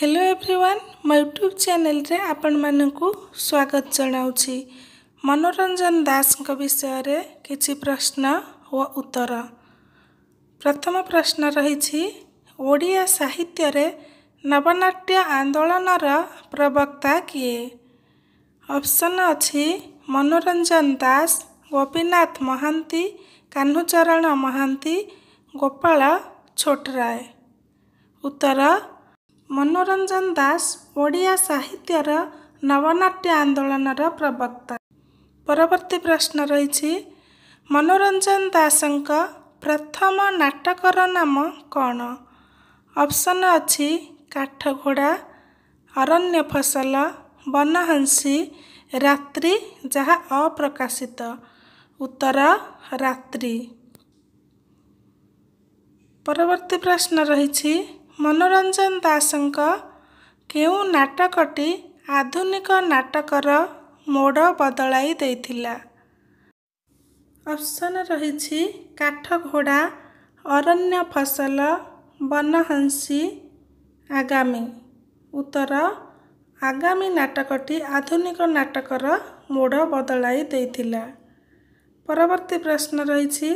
hello everyone ମୋ YouTube ଚ୍ୟାନେଲ୍ରେ ଆପଣମାନଙ୍କୁ ସ୍ୱାଗତ ଜଣାଉଛି ମନୋରଞ୍ଜନ ଦାସଙ୍କ ବିଷୟରେ କିଛି ପ୍ରଶ୍ନ ଓ ଉତ୍ତର ପ୍ରଥମ ପ୍ରଶ୍ନ ରହିଛି ଓଡ଼ିଆ ସାହିତ୍ୟରେ ନବନାଟ୍ୟ ଆନ୍ଦୋଳନର ପ୍ରବକ୍ତା କିଏ ଅପ୍ସନ୍ ଅଛି ମନୋରଞ୍ଜନ ଦାସ ଗୋପୀନାଥ ମହାନ୍ତି କାହ୍ନୁଚରଣ ମହାନ୍ତି ଗୋପାଳ ଛୋଟରାୟ ଉତ୍ତର ମନୋରଞ୍ଜନ ଦାସ ଓଡ଼ିଆ ସାହିତ୍ୟର ନବନାଟ୍ୟ ଆନ୍ଦୋଳନର ପ୍ରବକ୍ତା ପରବର୍ତ୍ତୀ ପ୍ରଶ୍ନ ରହିଛି ମନୋରଞ୍ଜନ ଦାସଙ୍କ ପ୍ରଥମ ନାଟକର ନାମ କ'ଣ ଅପ୍ସନ୍ ଅଛି କାଠ ଘୋଡ଼ା ଅରଣ୍ୟ ଫସଲ ବନହଂସୀ ରାତ୍ରି ଯାହା ଅପ୍ରକାଶିତ ଉତ୍ତର ରାତ୍ରି ପରବର୍ତ୍ତୀ ପ୍ରଶ୍ନ ରହିଛି ମନୋରଞ୍ଜନ ଦାସଙ୍କ କେଉଁ ନାଟକଟି ଆଧୁନିକ ନାଟକର ମୋଡ଼ ବଦଳାଇ ଦେଇଥିଲା ଅପ୍ସନ୍ ରହିଛି କାଠ ଘୋଡ଼ା ଅରଣ୍ୟ ଫସଲ ବନହଂସୀ ଆଗାମୀ ଉତ୍ତର ଆଗାମୀ ନାଟକଟି ଆଧୁନିକ ନାଟକର ମୋଡ଼ ବଦଳାଇ ଦେଇଥିଲା ପରବର୍ତ୍ତୀ ପ୍ରଶ୍ନ ରହିଛି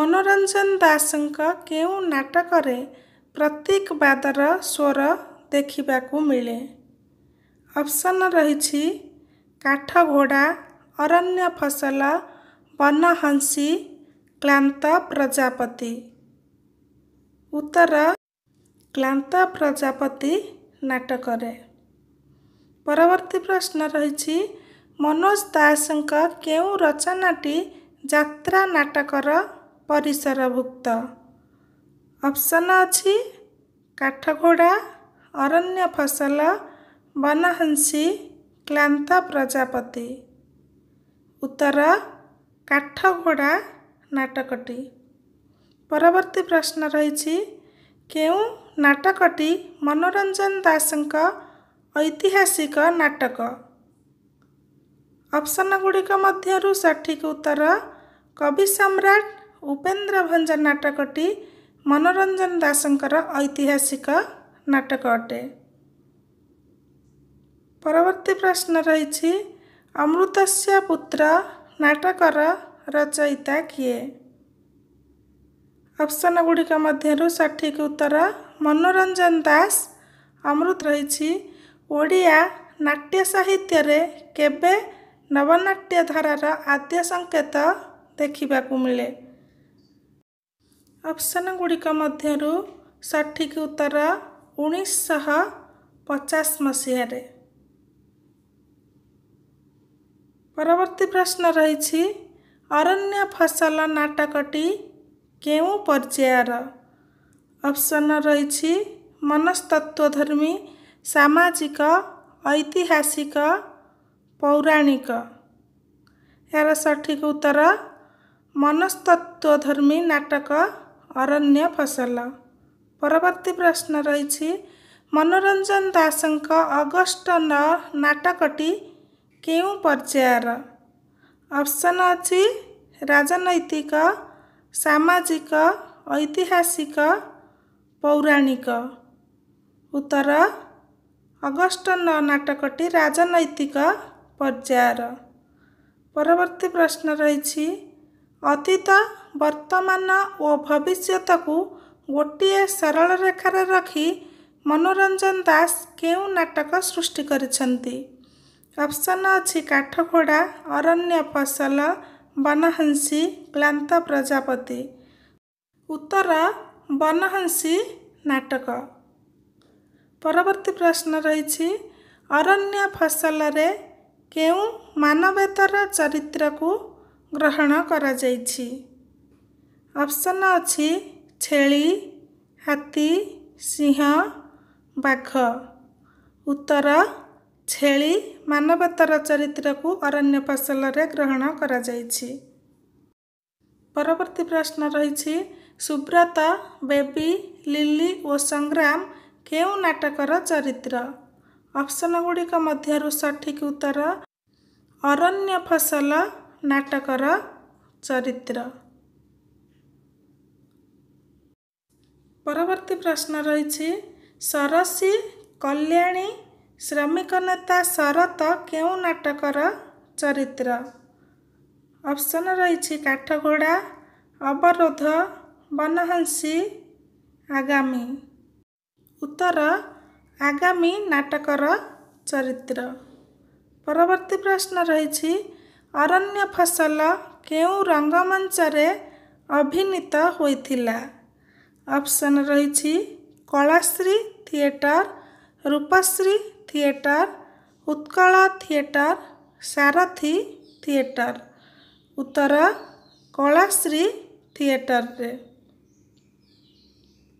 ମନୋରଞ୍ଜନ ଦାସଙ୍କ କେଉଁ ନାଟକରେ प्रत्येक बादर स्वर देखाको मिले अप्सन फसला फसल बनहंसी क्लान्त प्रजापति उत्तर क्लान्त प्रजापति नाटक परवर्ती प्रश्न मनोज रहना जानाटक परिसरभुक्त ଅପସନ୍ ଅଛି କାଠଘୋଡ଼ା ଅରଣ୍ୟ ଫସଲ ବନହଂସୀ କ୍ଳାନ୍ତ ପ୍ରଜାପତି ଉତ୍ତର କାଠଘୋଡ଼ା ନାଟକଟି ପରବର୍ତ୍ତୀ ପ୍ରଶ୍ନ ରହିଛି କେଉଁ ନାଟକଟି ମନୋରଞ୍ଜନ ଦାସଙ୍କ ଐତିହାସିକ ନାଟକ ଅପସନ୍ ଗୁଡ଼ିକ ମଧ୍ୟରୁ ସଠିକ ଉତ୍ତର କବି ସମ୍ରାଟ ଉପେନ୍ଦ୍ର ଭଞ୍ଜ ନାଟକଟି ମନୋରଞ୍ଜନ ଦାସଙ୍କର ଐତିହାସିକ ନାଟକ ଅଟେ ପରବର୍ତ୍ତୀ ପ୍ରଶ୍ନ ରହିଛି ଅମୃତସ୍ୟ ପୁତ୍ର ନାଟକର ରଚୟିତା କିଏ ଅପସନ ଗୁଡ଼ିକ ମଧ୍ୟରୁ ସଠିକ୍ ଉତ୍ତର ମନୋରଞ୍ଜନ ଦାସ ଅମୃତ ରହିଛି ଓଡ଼ିଆ ନାଟ୍ୟ ସାହିତ୍ୟରେ କେବେ ନବନାଟ୍ୟ ଧାରାର ଆଦ୍ୟ ସଙ୍କେତ ଦେଖିବାକୁ ମିଳେ অপশন নং গডি কা মধ্যৰ সঠিক উত্তৰ 19 সহ 50 মসীহৰে পৰৱৰ্তী প্ৰশ্ন ৰৈছি অৰণ্য ফাছালা নাটকটি কেউ পৰ্যায়ৰ অপচন ৰৈছি মনস্তত্ত্ব ধৰ্মী সামাজিক ঐতিহাসিক পৌৰাণিক ইয়াৰ সঠিক উত্তৰ মনস্তত্ত্ব ধৰ্মী নাটক ଅରଣ୍ୟ ଫସଲ ପରବର୍ତ୍ତୀ ପ୍ରଶ୍ନ ରହିଛି ମନୋରଞ୍ଜନ ଦାସଙ୍କ ଅଗଷ୍ଟ ନଅ ନାଟକଟି କେଉଁ ପର୍ଯ୍ୟାୟର ଅପସନ୍ ଅଛି ରାଜନୈତିକ ସାମାଜିକ ଐତିହାସିକ ପୌରାଣିକ ଉତ୍ତର ଅଗଷ୍ଟ ନଅ ନାଟକଟି ରାଜନୈତିକ ପର୍ଯ୍ୟାୟର ପରବର୍ତ୍ତୀ ପ୍ରଶ୍ନ ରହିଛି ଅତୀତ ବର୍ତ୍ତମାନ ଓ ଭବିଷ୍ୟତକୁ ଗୋଟିଏ ସରଳ ରେଖାରେ ରଖି ମନୋରଞ୍ଜନ ଦାସ କେଉଁ ନାଟକ ସୃଷ୍ଟି କରିଛନ୍ତି ଅପସନ୍ ଅଛି କାଠ ଘୋଡ଼ା ଅରଣ୍ୟ ଫସଲ ବନହଂସୀ କ୍ଲାନ୍ତ ପ୍ରଜାପତି ଉତ୍ତର ବନହଂସୀ ନାଟକ ପରବର୍ତ୍ତୀ ପ୍ରଶ୍ନ ରହିଛି ଅରଣ୍ୟ ଫସଲରେ କେଉଁ ମାନବେତର ଚରିତ୍ରକୁ ଗ୍ରହଣ କରାଯାଇଛି ଅପସନ୍ ଅଛି ଛେଳି ହାତୀ ସିଂହ ବାଘ ଉତ୍ତର ଛେଳି ମାନବତାର ଚରିତ୍ରକୁ ଅରଣ୍ୟ ଫସଲରେ ଗ୍ରହଣ କରାଯାଇଛି ପରବର୍ତ୍ତୀ ପ୍ରଶ୍ନ ରହିଛି ସୁବ୍ରତ ବେବି ଲିଲି ଓ ସଂଗ୍ରାମ କେଉଁ ନାଟକର ଚରିତ୍ର ଅପସନ୍ ଗୁଡ଼ିକ ମଧ୍ୟରୁ ସଠିକ୍ ଉତ୍ତର ଅରଣ୍ୟ ଫସଲ ନାଟକର ଚରିତ୍ର ପରବର୍ତ୍ତୀ ପ୍ରଶ୍ନ ରହିଛି ସରସୀ କଲ୍ୟାଣୀ ଶ୍ରମିକ ନେତା ଶରତ କେଉଁ ନାଟକର ଚରିତ୍ର ଅପସନ୍ ରହିଛି କାଠଘୋଡ଼ା ଅବରୋଧ ବନହଂସୀ ଆଗାମୀ ଉତ୍ତର ଆଗାମୀ ନାଟକର ଚରିତ୍ର ପରବର୍ତ୍ତୀ ପ୍ରଶ୍ନ ରହିଛି ଅରଣ୍ୟ ଫସଲ କେଉଁ ରଙ୍ଗମଞ୍ଚରେ ଅଭିନୀତ ହୋଇଥିଲା ଅପସନ୍ ରହିଛି Kalashree theatre Rupashree theatre Utkal theatre Sarathi theatre ଉତ୍ତର କଳାଶ୍ରୀ ଥିଏଟରରେ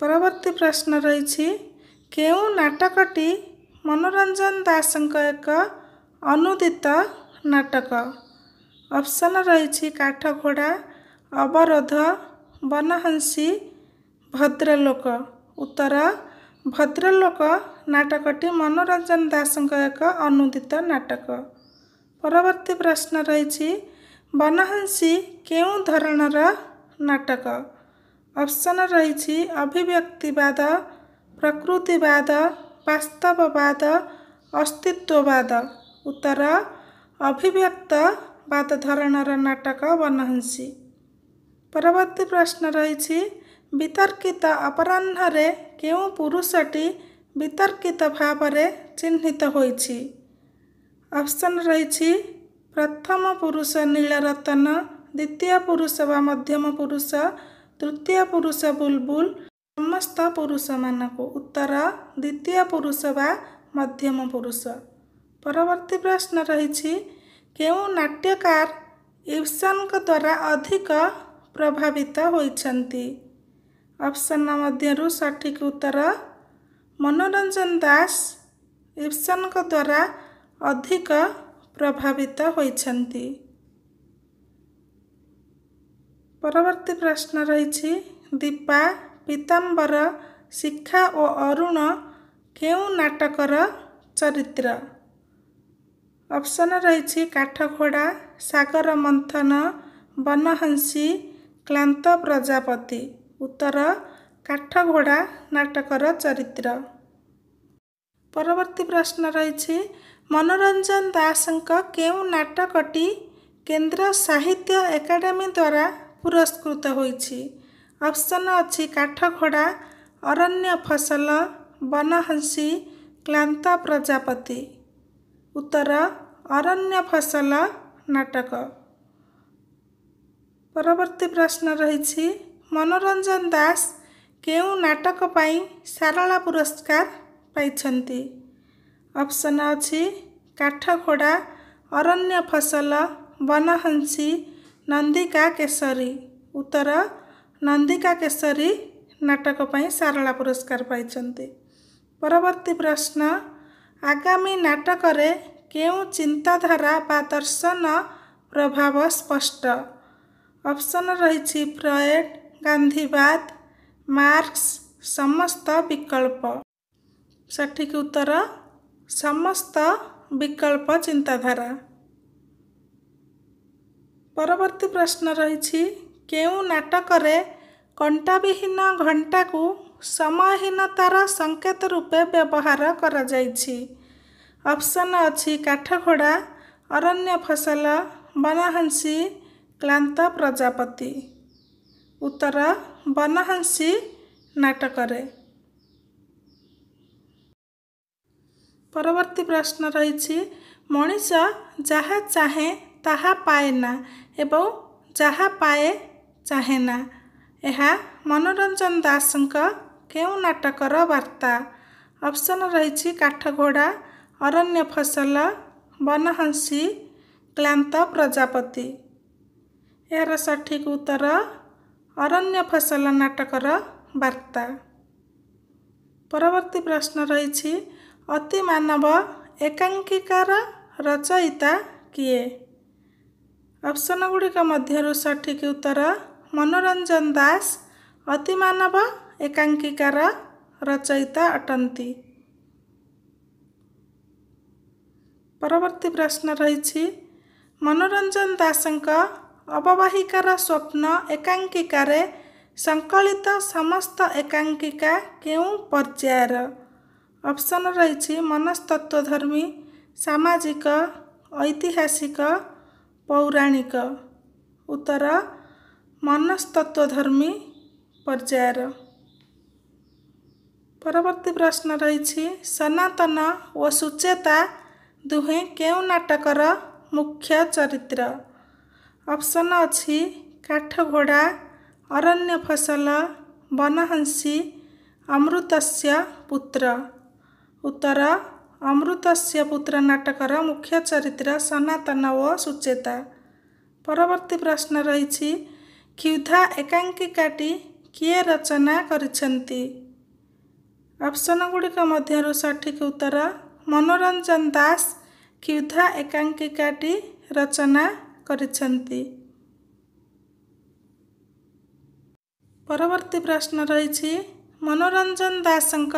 ପରବର୍ତ୍ତୀ ପ୍ରଶ୍ନ ରହିଛି କେଉଁ ନାଟକଟି ମନୋରଞ୍ଜନ ଦାସଙ୍କ ଏକ ଅନୁଦିତ ନାଟକ ଅପସନ୍ ରହିଛି କାଠ ଘୋଡ଼ା ଅବରୋଧ ବନହଂସୀ ଭଦ୍ରଲୋକ ଉତ୍ତର ଭଦ୍ରଲୋକ ନାଟକଟି ମନୋରଞ୍ଜନ ଦାସଙ୍କ ଏକ ଅନୁଦିତ ନାଟକ ପରବର୍ତ୍ତୀ ପ୍ରଶ୍ନ ରହିଛି ବନହଂସୀ କେଉଁ ଧରଣର ନାଟକ ଅପସନ୍ ରହିଛି ଅଭିବ୍ୟକ୍ତିବାଦ ପ୍ରକୃତିବାଦ ବାସ୍ତବବାଦ ଅସ୍ତିତ୍ୱବାଦ ଉତ୍ତର ଅଭିବ୍ୟକ୍ତ ବାଦ ଧରଣର ନାଟକ ବନହଂସୀ ପରବର୍ତ୍ତୀ ପ୍ରଶ୍ନ ରହିଛି ବିତର୍କିତ ଅପରାହ୍ନରେ କେଉଁ ପୁରୁଷଟି ବିତର୍କିତ ଭାବରେ ଚିହ୍ନିତ ହୋଇଛି ଅପସନ୍ ରହିଛି ପ୍ରଥମ ପୁରୁଷ ନୀଳରତନ ଦ୍ୱିତୀୟ ପୁରୁଷ ବା ମଧ୍ୟମ ପୁରୁଷ ତୃତୀୟ ପୁରୁଷ ବୁଲବୁଲ ସମସ୍ତ ପୁରୁଷମାନଙ୍କୁ ଉତ୍ତର ଦ୍ୱିତୀୟ ପୁରୁଷ ବା ମଧ୍ୟମ ପୁରୁଷ ପରବର୍ତ୍ତୀ ପ୍ରଶ୍ନ ରହିଛି କେଉଁ ନାଟ୍ୟକାର ଇବସନ୍ଙ୍କ ଦ୍ୱାରା ଅଧିକ ପ୍ରଭାବିତ ହୋଇଛନ୍ତି ଅପ୍ସନ୍ ମଧ୍ୟରୁ ସଠିକ୍ ଉତ୍ତର ମନୋରଞ୍ଜନ ଦାସ ଇବସନ୍ଙ୍କ ଦ୍ୱାରା ଅଧିକ ପ୍ରଭାବିତ ହୋଇଛନ୍ତି ପରବର୍ତ୍ତୀ ପ୍ରଶ୍ନ ରହିଛି ଦୀପା ପୀତାମ୍ବର ଶିଖା ଓ ଅରୁଣ କେଉଁ ନାଟକର ଚରିତ୍ର ଅପସନ୍ ରହିଛି କାଠଘୋଡ଼ା ସାଗର ମନ୍ଥନ ବନହଂସୀ କ୍ଳାନ୍ତ ପ୍ରଜାପତି ଉତ୍ତର କାଠଘୋଡ଼ା ନାଟକର ଚରିତ୍ର ପରବର୍ତ୍ତୀ ପ୍ରଶ୍ନ ରହିଛି ମନୋରଞ୍ଜନ ଦାସଙ୍କ କେଉଁ ନାଟକଟି କେନ୍ଦ୍ର ସାହିତ୍ୟ ଏକାଡେମୀ ଦ୍ୱାରା ପୁରସ୍କୃତ ହୋଇଛି ଅପସନ୍ ଅଛି କାଠ ଘୋଡ଼ା ଅରଣ୍ୟ ଫସଲ ବନହଂସୀ କ୍ଳାନ୍ତ ପ୍ରଜାପତି ଉତ୍ତର ଅରଣ୍ୟ ଫସଲ ନାଟକ ପରବର୍ତ୍ତୀ ପ୍ରଶ୍ନ ରହିଛି ମନୋରଞ୍ଜନ ଦାସ କେଉଁ ନାଟକ ପାଇଁ ସାରଳା ପୁରସ୍କାର ପାଇଛନ୍ତି ଅପ୍ସନ୍ ଅଛି କାଠ ଘୋଡ଼ା ଅରଣ୍ୟ ଫସଲ ବନହଂସି ନନ୍ଦିକା କେଶରୀ ଉତ୍ତର ନନ୍ଦିକା କେଶରୀ ନାଟକ ପାଇଁ ସାରଳା ପୁରସ୍କାର ପାଇଛନ୍ତି ପରବର୍ତ୍ତୀ ପ୍ରଶ୍ନ ଆଗାମୀ ନାଟକରେ କେଉଁ ଚିନ୍ତାଧାରା ବା ଦର୍ଶନ ପ୍ରଭାବ ସ୍ପଷ୍ଟ ଅପସନ୍ ରହିଛି ଫ୍ରଏଡ୍ ଗାନ୍ଧୀବାଦ ମାର୍କସ୍ ସମସ୍ତ ବିକଳ୍ପ ସଠିକ ଉତ୍ତର ସମସ୍ତ ବିକଳ୍ପ ଚିନ୍ତାଧାରା ପରବର୍ତ୍ତୀ ପ୍ରଶ୍ନ ରହିଛି କେଉଁ ନାଟକରେ କଣ୍ଟାବିହୀନ ଘଣ୍ଟାକୁ ସମୟହୀନତାର ସଙ୍କେତ ରୂପେ ବ୍ୟବହାର କରାଯାଇଛି ଅପ୍ସନ୍ ଅଛି କାଠ ଘୋଡ଼ା ଅରଣ୍ୟ ଫସଲ ବନହଂସୀ କ୍ଳାନ୍ତ ପ୍ରଜାପତି ଉତ୍ତର ବନହଂସୀ ନାଟକରେ ପରବର୍ତ୍ତୀ ପ୍ରଶ୍ନ ରହିଛି ମଣିଷ ଯାହା ଚାହେଁ ତାହା ପାଏ ନା ଏବଂ ଯାହା ପାଏ ଚାହେଁ ନା ଏହା ମନୋରଞ୍ଜନ ଦାସଙ୍କ କେଉଁ ନାଟକର ବାର୍ତ୍ତା ଅପସନ୍ ରହିଛି କାଠ ଘୋଡ଼ା ଅରଣ୍ୟ ଫସଲ ବନହଂସୀ କ୍ଳାନ୍ତ ପ୍ରଜାପତି ଏହାର ସଠିକ୍ ଉତ୍ତର ଅରଣ୍ୟ ଫସଲ ନାଟକର ବାର୍ତ୍ତା ପରବର୍ତ୍ତୀ ପ୍ରଶ୍ନ ରହିଛି ଅତି ମାନବ ଏକାଙ୍କିକାର ରଚୟିତା କିଏ ଅପସନ୍ ଗୁଡ଼ିକ ମଧ୍ୟରୁ ସଠିକ୍ ଉତ୍ତର ମନୋରଞ୍ଜନ ଦାସ ଅତି ମାନବ ଏକାଙ୍କିକାର ରଚୟିତା ଅଟନ୍ତି ପରବର୍ତ୍ତୀ ପ୍ରଶ୍ନ ରହିଛି ମନୋରଞ୍ଜନ ଦାସଙ୍କ ଅବବାହିକାର ସ୍ୱପ୍ନ ଏକାଙ୍କିକାରେ ସଂକଳିତ ସମସ୍ତ ଏକାଙ୍କିକା କେଉଁ ପର୍ଯ୍ୟାୟର ଅପସନ୍ ରହିଛି ମନସ୍ତତ୍ଵଧର୍ମୀ ସାମାଜିକ ଐତିହାସିକ ପୌରାଣିକ ଉତ୍ତର ମନସ୍ତତ୍ଵଧର୍ମୀ ପର୍ଯ୍ୟାୟର ପରବର୍ତ୍ତୀ ପ୍ରଶ୍ନ ରହିଛି ସନାତନ ଓ ସୁଚେତା ଦୁହେଁ କେଉଁ ନାଟକର ମୁଖ୍ୟ ଚରିତ୍ର ଅପ୍ସନ୍ ଅଛି କାଠ ଘୋଡ଼ା ଅରଣ୍ୟ ଫସଲ ବନହଂସୀ ଅମୃତସ୍ୟ ପୁତ୍ର ଉତ୍ତର ଅମୃତସ୍ୟ ପୁତ୍ର ନାଟକର ମୁଖ୍ୟ ଚରିତ୍ର ସନାତନ ଓ ସୁଚେତା ପରବର୍ତ୍ତୀ ପ୍ରଶ୍ନ ରହିଛି କ୍ଷୁଧା ଏକାଙ୍କିକାଟି କିଏ ରଚନା କରିଛନ୍ତି ଅପସନ ଗୁଡ଼ିକ ମଧ୍ୟରୁ ସଠିକ୍ ଉତ୍ତର ମନୋରଞ୍ଜନ ଦାସ କ୍ଷୁଧା ଏକାଙ୍କିକାଟି ରଚନା କରିଛନ୍ତି ପରବର୍ତ୍ତୀ ପ୍ରଶ୍ନ ରହିଛି ମନୋରଞ୍ଜନ ଦାସଙ୍କ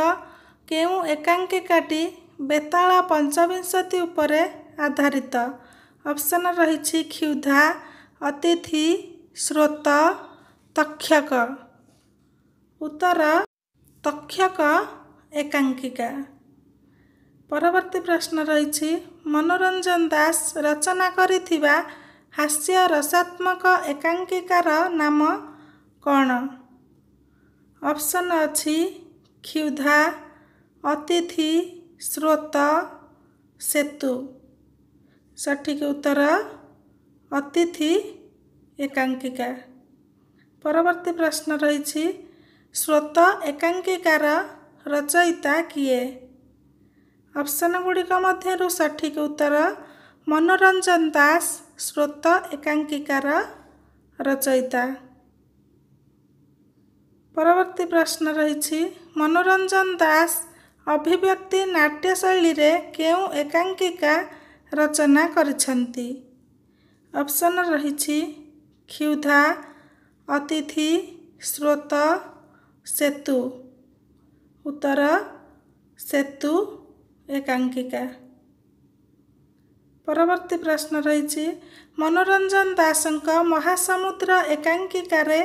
କେଉଁ ଏକାଙ୍କିକାଟି ବେତାଳ ପଞ୍ଚବିଂଶତି ଉପରେ ଆଧାରିତ ଅପସନ ରହିଛି କ୍ଷୁଧା ଅତିଥି ସ୍ରୋତ ତକ୍ଷକ ଉତ୍ତର ତକ୍ଷକ ଏକାଙ୍କିକା ପରବର୍ତ୍ତୀ ପ୍ରଶ୍ନ ରହିଛି ମନୋରଞ୍ଜନ ଦାସ ରଚନା କରିଥିବା ହାସ୍ୟ ରସାତ୍ମକ ଏକାଙ୍କିକାର ନାମ କ'ଣ ଅପ୍ସନ୍ ଅଛି କ୍ଷୁଧା ଅତିଥି ସ୍ରୋତ ସେତୁ ସଠିକ ଉତ୍ତର ଅତିଥି ଏକାଙ୍କିକା ପରବର୍ତ୍ତୀ ପ୍ରଶ୍ନ ରହିଛି ସ୍ରୋତ ଏକାଙ୍କିକାର ରଚୟିତା କିଏ ଅପସନ ଗୁଡ଼ିକ ମଧ୍ୟରୁ ସଠିକ ଉତ୍ତର ମନୋରଞ୍ଜନ ଦାସ ସ୍ରୋତ ଏକାଙ୍କିକାର ରଚୟିତା ପରବର୍ତ୍ତୀ ପ୍ରଶ୍ନ ରହିଛି ମନୋରଞ୍ଜନ ଦାସ ଅଭିବ୍ୟକ୍ତି ନାଟ୍ୟ ଶୈଳୀରେ କେଉଁ ଏକାଙ୍କିକା ରଚନା କରିଛନ୍ତି ଅପସନ ରହିଛି କ୍ଷୁଧା ଅତିଥି ସ୍ରୋତ ସେତୁ ଉତ୍ତର ସେତୁ ଏକାଙ୍କିକା ପରବର୍ତ୍ତୀ ପ୍ରଶ୍ନ ରହିଛି ମନୋରଞ୍ଜନ ଦାସଙ୍କ ମହାସମୁଦ୍ର ଏକାଙ୍କିକାରେ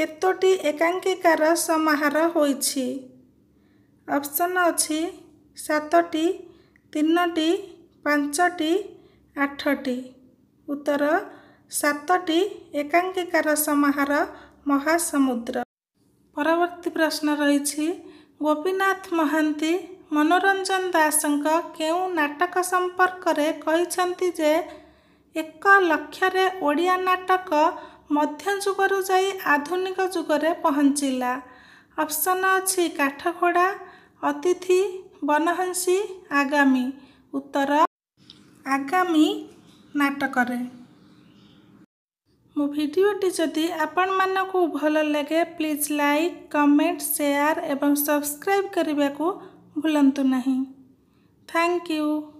କେତୋଟି ଏକାଙ୍କିକାର ସମାହାର ହୋଇଛି ଅପସନ୍ ଅଛି ସାତଟି ତିନୋଟି ପାଞ୍ଚଟି ଆଠଟି ଉତ୍ତର ସାତଟି ଏକାଙ୍କିକାର ସମାହାର ମହାସମୁଦ୍ର ପରବର୍ତ୍ତୀ ପ୍ରଶ୍ନ ରହିଛି ଗୋପୀନାଥ ମହାନ୍ତି ମନୋରଞ୍ଜନ ଦାସଙ୍କ କେଉଁ ନାଟକ ସମ୍ପର୍କରେ କହିଛନ୍ତି ଯେ ଏକ ଲକ୍ଷରେ ଓଡ଼ିଆ ନାଟକ ମଧ୍ୟ ଯୁଗରୁ ଯାଇ ଆଧୁନିକ ଯୁଗରେ ପହଞ୍ଚିଲା ଅପସନ୍ ଅଛି କାଠଘୋଡ଼ା ଅତିଥି ବନହଂସୀ ଆଗାମୀ ଉତ୍ତର ଆଗାମୀ ନାଟକରେ ମୋ ଭିଡ଼ିଓଟି ଯଦି ଆପଣମାନଙ୍କୁ ଭଲ ଲାଗେ ପ୍ଲିଜ୍ ଲାଇକ୍ କମେଣ୍ଟ ସେୟାର ଏବଂ ସବସ୍କ୍ରାଇବ୍ କରିବାକୁ ଭୁଲନ୍ତୁ ନାହିଁ ଥ୍ୟାଙ୍କ ୟୁ